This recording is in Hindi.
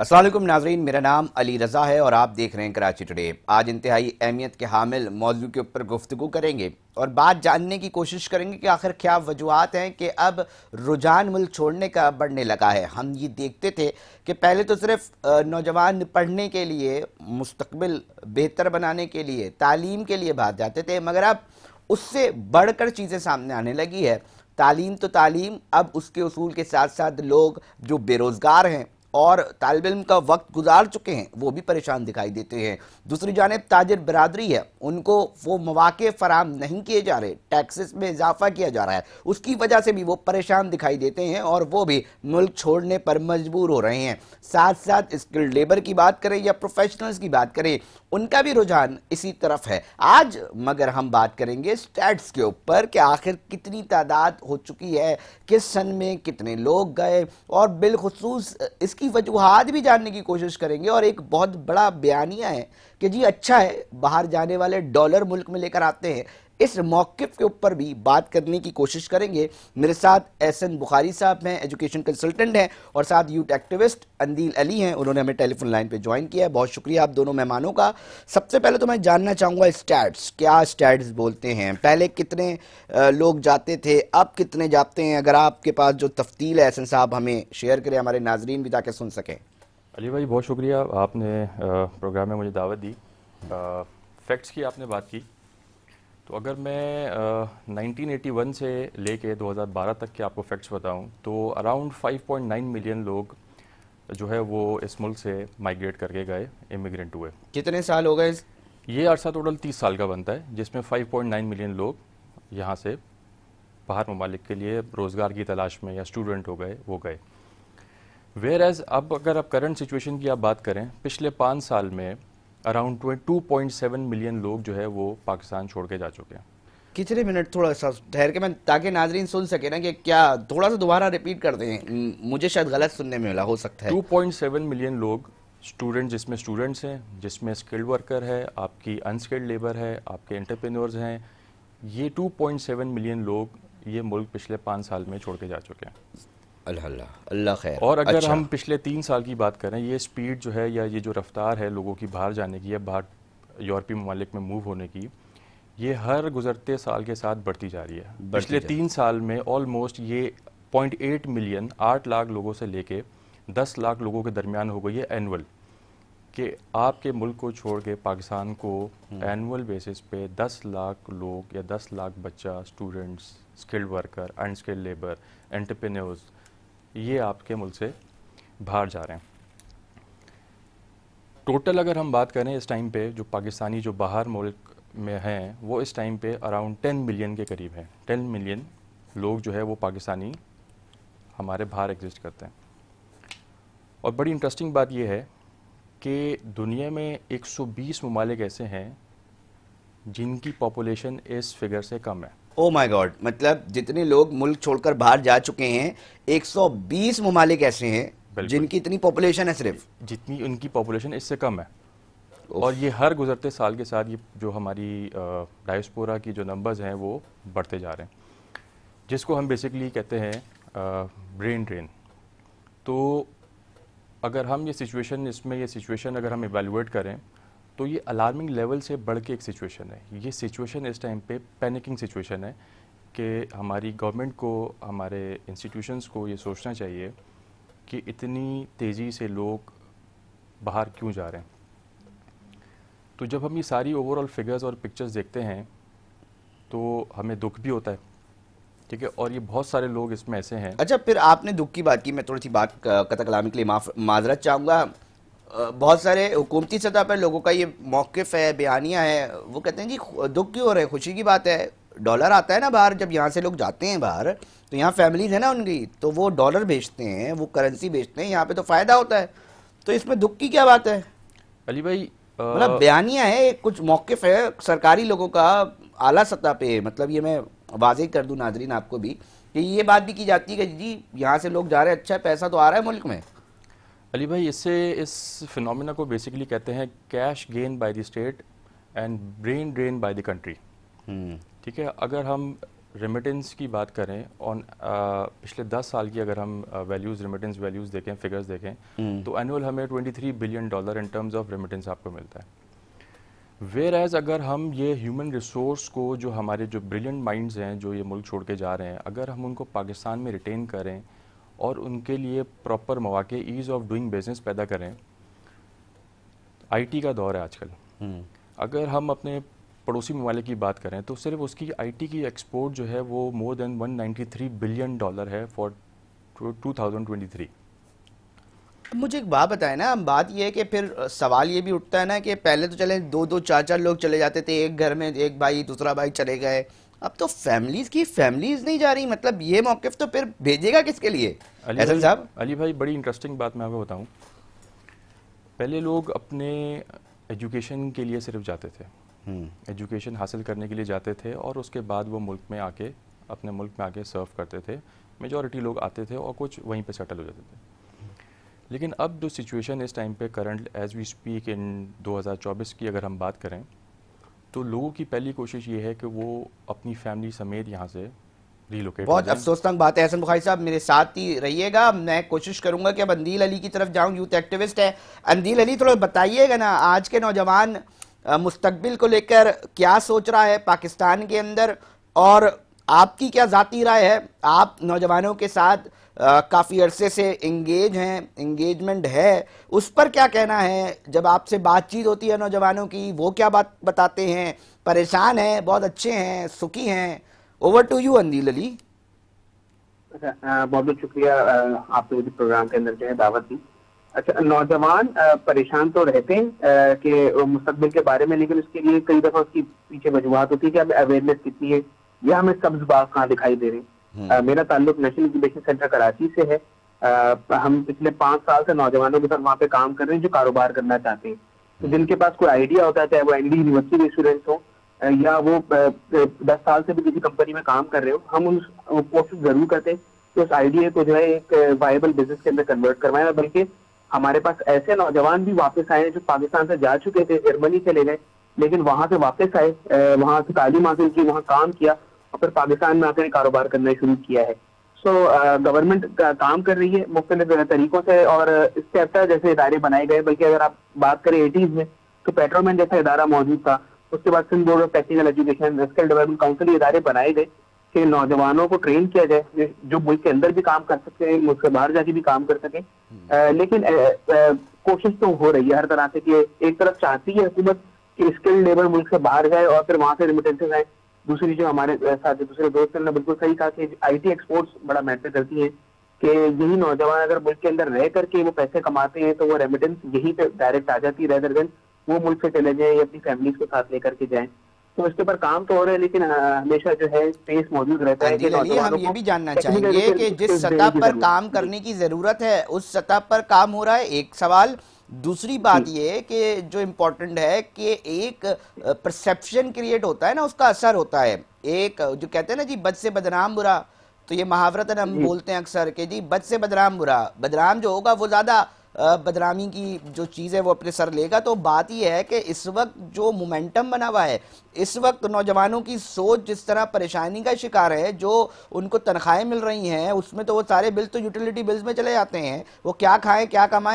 असलम नाजरीन मेरा नाम अली रज़ा है और आप देख रहे हैं कराची टुडे आज इंतहाई अहमियत के हामिल मौजू के ऊपर गुफ्तु करेंगे और बात जानने की कोशिश करेंगे कि आखिर क्या वजूहत हैं कि अब रुझान मुल्क छोड़ने का बढ़ने लगा है हम ये देखते थे कि पहले तो सिर्फ नौजवान पढ़ने के लिए मुस्तबिल बेहतर बनाने के लिए तालीम के लिए भाग जाते थे मगर अब उससे बढ़ कर चीज़ें सामने आने लगी है तालीम तो तालीम अब उसके असूल के साथ साथ लोग जो बेरोज़गार हैं और तालब इम का वक्त गुजार चुके हैं वो भी परेशान दिखाई देते हैं दूसरी जानब ताजर बरदरी है उनको वो मौाक़े फराम नहीं किए जा रहे टैक्सेस में इजाफा किया जा रहा है उसकी वजह से भी वो परेशान दिखाई देते हैं और वो भी मुल्क छोड़ने पर मजबूर हो रहे हैं साथ साथ स्किल्ड लेबर की बात करें या प्रोफेशनल्स की बात करें उनका भी रुझान इसी तरफ है आज मगर हम बात करेंगे स्टैट्स के ऊपर कि आखिर कितनी तादाद हो चुकी है किस सन में कितने लोग गए और बिलखसूस इसकी वजूहत भी जानने की कोशिश करेंगे और एक बहुत बड़ा बयानिया है कि जी अच्छा है बाहर जाने वाले डॉलर मुल्क में लेकर आते हैं इस मौकफ के ऊपर भी बात करने की कोशिश करेंगे मेरे साथ एहसन बुखारी साहब हैं एजुकेशन कंसल्टेंट हैं और साथ यूथ एक्टिविस्ट अंदील अली हैं उन्होंने हमें टेलीफोन लाइन पे ज्वाइन किया है बहुत शुक्रिया आप दोनों मेहमानों का सबसे पहले तो मैं जानना चाहूँगा स्टैट्स क्या स्टैट्स बोलते हैं पहले कितने लोग जाते थे अब कितने जाते हैं अगर आपके पास जो तफ्तील है एहसन साहब हमें शेयर करें हमारे नाजरीन भी ताकि सुन सकें अली भाई बहुत शुक्रिया आपने प्रोग्राम में मुझे दावत दी फैक्ट्स की आपने बात की तो अगर मैं आ, 1981 से लेके 2012 तक के आपको फैक्ट्स बताऊं तो अराउंड 5.9 मिलियन लोग जो है वो इस मुल्क से माइग्रेट करके गए इमिग्रेंट हुए कितने साल हो गए ये अरसा टोटल 30 साल का बनता है जिसमें 5.9 मिलियन लोग यहाँ से बाहर ममालिक के लिए रोज़गार की तलाश में या स्टूडेंट हो गए वो गए वेयर एज़ अब अगर आप करंट सिचुएशन की आप बात करें पिछले पाँच साल में around two point seven million लोग जो है वो पाकिस्तान छोड़ के जा चुके हैं कितने मिनट थोड़ा सा ठहर के मैं ताकि नाजरीन सुन सके ना कि क्या थोड़ा सा दोबारा रिपीट कर दें मुझे शायद गलत सुनने में मिला हो सकता है 2.7 मिलियन लोग स्टूडेंट जिसमें स्टूडेंट्स हैं जिसमें स्किल्ड वर्कर है आपकी अनस्किल्ड लेबर है आपके एंटरप्रेन्योर्स हैं ये 2.7 मिलियन लोग ये मुल्क पिछले पाँच साल में छोड़ के जा चुके हैं अल्लाह खैर और अगर अच्छा। हम पिछले तीन साल की बात करें ये स्पीड जो है या ये जो रफ्तार है लोगों की बाहर जाने की या बाहर यूरोपीय ममालिक में मूव होने की ये हर गुजरते साल के साथ बढ़ती जा रही है पिछले तीन साल में ऑलमोस्ट ये पॉइंट एट मिलियन आठ लाख लोगों से लेके दस लाख लोगों के दरमियान हो गई है एनुअल कि आपके मुल्क को छोड़ के पाकिस्तान को एनुअल हम्म। बेसिस पे दस लाख लोग या दस लाख बच्चा students skilled worker unskilled labour entrepreneurs ये आपके मुल्क से बाहर जा रहे हैं टोटल अगर हम बात करें इस टाइम पे जो पाकिस्तानी जो बाहर मुल्क में हैं वो इस टाइम पे अराउंड टेन मिलियन के करीब हैं टेन मिलियन लोग जो है वो पाकिस्तानी हमारे बाहर एग्जिस्ट करते हैं और बड़ी इंटरेस्टिंग बात यह है कि दुनिया में 120 ममालिक ऐसे हैं जिनकी पॉपुलेशन इस फिगर से कम है ओ माय गॉड मतलब जितने लोग मुल्क छोड़कर बाहर जा चुके हैं 120 ममालिक ऐसे हैं जिनकी इतनी पॉपुलेशन है सिर्फ जितनी उनकी पॉपुलेशन इससे कम है और ये हर गुजरते साल के साथ ये जो हमारी डायस्पोरा की जो नंबर्स हैं वो बढ़ते जा रहे हैं जिसको हम बेसिकली कहते हैं ब्रेन ड्रेन तो अगर हम ये सिचुएशन इसमें ये सिचुएशन अगर हम एवेलुएट करें तो ये अलार्मिंग लेवल से बढ़ के एक सिचुएशन है ये सिचुएशन इस टाइम पे पैनिकिंग सिचुएशन है कि हमारी गवर्नमेंट को हमारे इंस्टीट्यूशंस को ये सोचना चाहिए कि इतनी तेज़ी से लोग बाहर क्यों जा रहे हैं तो जब हम ये सारी ओवरऑल फिगर्स और पिक्चर्स देखते हैं तो हमें दुख भी होता है ठीक है और ये बहुत सारे लोग इसमें ऐसे हैं अच्छा फिर आपने दुख की बात की मैं थोड़ी सी बात कतकलामी के लिए माफ माजरत चाहूँगा बहुत सारे हुकूमती सतह पर लोगों का ये मौक़ है बयानियाँ है वो कहते हैं जी दुख क्यों हो रहा है खुशी की बात है डॉलर आता है ना बाहर जब यहाँ से लोग जाते हैं बाहर तो यहाँ फैमिलीज है ना उनकी तो वो डॉलर भेजते हैं वो करेंसी भेजते हैं यहाँ पे तो फ़ायदा होता है तो इसमें दुख की क्या बात है अली भाई मतलब बयानियाँ है कुछ मौक़ है सरकारी लोगों का आला सतह पे मतलब ये मैं वाजे कर दूँ नाजरीन आपको भी कि ये बात भी की जाती है कि जी यहाँ से लोग जा रहे हैं अच्छा पैसा तो आ रहा है मुल्क में अली भाई इससे इस फिनोमिना को बेसिकली कहते हैं cash gain by the state and brain drain by the country ठीक है अगर हम रेमिटेंस की बात करें ऑन पिछले 10 साल की अगर हम वैल्यूज़ रेमिटेंस वैल्यूज़ देखें फिगर्स देखें हम्म। तो एनुअल हमें 23 billion dollar in terms of remittance आपको मिलता है वेयर एज़ अगर हम ये ह्यूमन रिसोर्स को जो हमारे जो ब्रिलियंट माइंड्स हैं जो ये मुल्क छोड़ के जा रहे हैं अगर हम उनको पाकिस्तान में रिटेन करें और उनके लिए प्रॉपर मौाक़े ईज़ ऑफ डूइंग बिजनेस पैदा करें आईटी का दौर है आजकल हम्म। अगर हम अपने पड़ोसी ममालिक की बात करें तो सिर्फ उसकी आईटी की एक्सपोर्ट जो है वो मोर देन 193 बिलियन डॉलर है फॉर 2023 मुझे एक बात बताए ना बात यह है कि फिर सवाल ये भी उठता है ना कि पहले तो चले दो दो चार चार लोग चले जाते थे एक घर में एक भाई दूसरा भाई चले गए अब तो फैमिलीज की फैमिलीज नहीं जा रही मतलब ये मौकफ तो फिर भेजेगा किसके लिए अली साहब अली भाई बड़ी इंटरेस्टिंग बात मैं आपको बताऊँ पहले लोग अपने एजुकेशन के लिए सिर्फ जाते थे एजुकेशन हम्म। हासिल करने के लिए जाते थे और उसके बाद वो मुल्क में आके अपने मुल्क में आके सर्व करते थे मेजॉरिटी लोग आते थे और कुछ वहीं पे सेटल हो जाते थे लेकिन अब जो सिचुएशन इस टाइम पे current as we speak in 2024 की अगर हम बात करें तो लोगों की पहली कोशिश ये है कि वो अपनी फैमिली समेत यहाँ से रिलोकेट बहुत अफसोसनाक बात है हसन बुखारी साहब मेरे साथ ही रहिएगा मैं कोशिश करूंगा कि अब अंदील अली की तरफ जाऊं यूथ एक्टिविस्ट है अंदील अली थोड़ा बताइएगा ना आज के नौजवान मुस्तबिल को लेकर क्या सोच रहा है पाकिस्तान के अंदर और आपकी क्या ज़ाती राय है आप नौजवानों के साथ काफ़ी अरसे से इंगेज हैं इंगेजमेंट है उस पर क्या कहना है जब आपसे बातचीत होती है नौजवानों की वो क्या बात बताते हैं परेशान हैं बहुत अच्छे हैं सुखी हैं over to you Andeel Ali बहुत बहुत शुक्रिया आपने मुझे प्रोग्राम के अंदर जो है दावत दी अच्छा नौजवान परेशान तो रहते हैं कि मुस्तबिल के बारे में लेकिन उसके लिए कई दफ़ा उसकी पीछे वजुहत होती है कि अब अवेयरनेस कितनी है यह हमें सब्ज बाग कहाँ दिखाई दे रही हम्म। मेरा ताल्लुक नेशनल एजुकेशन सेंटर कराची से है आ, हम पिछले पांच साल से नौजवानों के साथ वहाँ पे काम कर रहे हैं जो कारोबार करना चाहते हैं तो हम्म। जिनके पास कोई आइडिया होता है चाहे वो एनडी यूनिवर्सिटी के स्टूडेंट्स हो या वो दस साल से भी किसी कंपनी में काम कर रहे हो हम उन कोशिश जरूर करते हैं कि उस आइडिया को जो है एक वायबल बिजनेस के अंदर कन्वर्ट करवाए बल्कि हमारे पास ऐसे नौजवान भी वापस आए हैं जो पाकिस्तान से जा चुके थे जर्मनी चले गए लेकिन वहां से वापस आए वहां से तालीम हासिल की वहां काम किया और फिर पाकिस्तान में आकर कारोबार करना शुरू किया है सो गवर्नमेंट uh, का काम कर रही है मुख्तलिफ तरीकों से और इसके अक्सर जैसे इदारे बनाए गए बल्कि अगर आप बात करें एटीज में तो पेट्रोलमैन जैसा इदारा मौजूद था उसके बाद Sindh board of technical education skill development council इदारे बनाए गए कि नौजवानों को ट्रेन किया जाए जो मुल्क के अंदर भी काम कर सके मुल्क से बाहर जाके भी काम कर सके हम्म। uh, लेकिन uh, कोशिश तो हो रही है हर तरह से कि एक तरफ चाहती है हुकूमत कि स्किल्ड लेबर मुल्क से बाहर जाए और फिर वहां से रिमिटेंसेज आए दूसरी जो हमारे साथ दूसरे दोस्त ने बिल्कुल सही कहा कि आईटी एक्सपोर्ट्स बड़ा मैटर करती है कि यही नौजवान अगर मुल्क के अंदर रह करके वो पैसे कमाते हैं तो वो रेमिटेंस यहीं पे डायरेक्ट आ जाती है रेदर देन वो मुल्क से चले जाए या अपनी फैमिली को साथ लेकर के जाए तो इसके ऊपर काम तो हो रहा है लेकिन हमेशा जो है स्पेस मौजूद रहता है कि हम ये भी जानना चाहेंगे कि जिस सतह पर काम करने की जरूरत है उस सतह पर काम हो रहा है एक सवाल दूसरी बात ये कि जो इम्पोर्टेंट है कि एक परसेप्शन क्रिएट होता है ना उसका असर होता है एक जो कहते हैं ना जी बद से बदनाम बुरा तो ये महावरतन हम बोलते हैं अक्सर कि जी बद से बदनाम बुरा बदनाम जो होगा वो ज़्यादा बदनामी की जो चीज़ है वो अपने सर लेगा तो बात यह है कि इस वक्त जो मोमेंटम बना हुआ है इस वक्त नौजवानों की सोच जिस तरह परेशानी का शिकार है जो उनको तनख्वाहें मिल रही हैं उसमें तो वो सारे बिल तो यूटिलिटी बिल्स में चले जाते हैं वो क्या खाएं क्या कमाएं